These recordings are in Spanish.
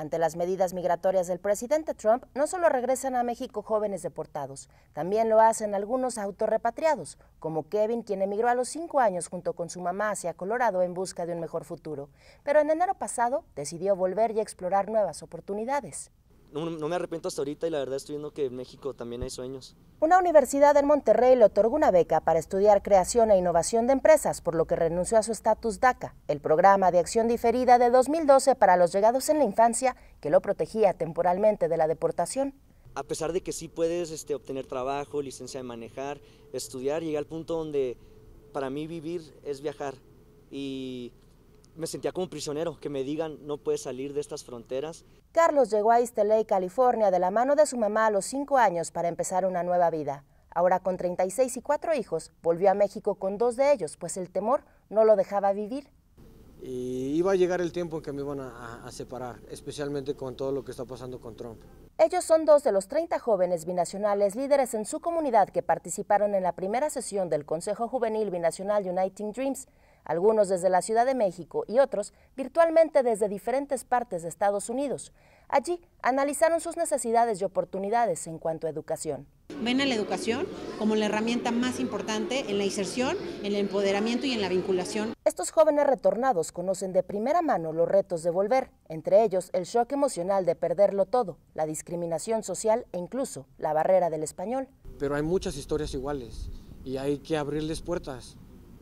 Ante las medidas migratorias del presidente Trump, no solo regresan a México jóvenes deportados, también lo hacen algunos autorrepatriados, como Kevin, quien emigró a los cinco años junto con su mamá hacia Colorado en busca de un mejor futuro, pero en enero pasado decidió volver y explorar nuevas oportunidades no, me arrepiento hasta ahorita y la verdad estoy viendo que en México también hay sueños. Una universidad en Monterrey le otorgó una beca para estudiar creación e innovación de empresas, por lo que renunció a su estatus DACA, el programa de acción diferida de 2012 para los llegados en la infancia que lo protegía temporalmente de la deportación. A pesar de que sí puedes este, obtener trabajo, licencia de manejar, estudiar, llegué al punto donde para mí vivir es viajar y me sentía como un prisionero, que me digan no puedes salir de estas fronteras. Carlos llegó a East California, de la mano de su mamá a los cinco años para empezar una nueva vida. Ahora con 36 y cuatro hijos, volvió a México con dos de ellos, pues el temor no lo dejaba vivir. Y iba a llegar el tiempo en que me iban a, separar, especialmente con todo lo que está pasando con Trump. Ellos son dos de los 30 jóvenes binacionales líderes en su comunidad que participaron en la primera sesión del Consejo Juvenil Binacional Uniting Dreams, algunos desde la Ciudad de México y otros virtualmente desde diferentes partes de Estados Unidos. Allí analizaron sus necesidades y oportunidades en cuanto a educación. Ven a la educación como la herramienta más importante en la inserción, en el empoderamiento y en la vinculación. Estos jóvenes retornados conocen de primera mano los retos de volver, entre ellos el shock emocional de perderlo todo, la discriminación social e incluso la barrera del español. Pero hay muchas historias iguales y hay que abrirles puertas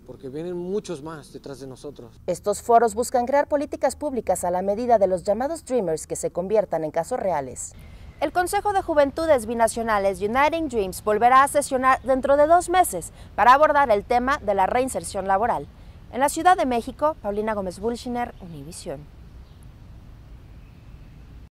porque vienen muchos más detrás de nosotros. Estos foros buscan crear políticas públicas a la medida de los llamados Dreamers que se conviertan en casos reales. El Consejo de Juventudes Binacionales Uniting Dreams volverá a sesionar dentro de dos meses para abordar el tema de la reinserción laboral. En la Ciudad de México, Paulina Gómez Bulchiner, Univisión.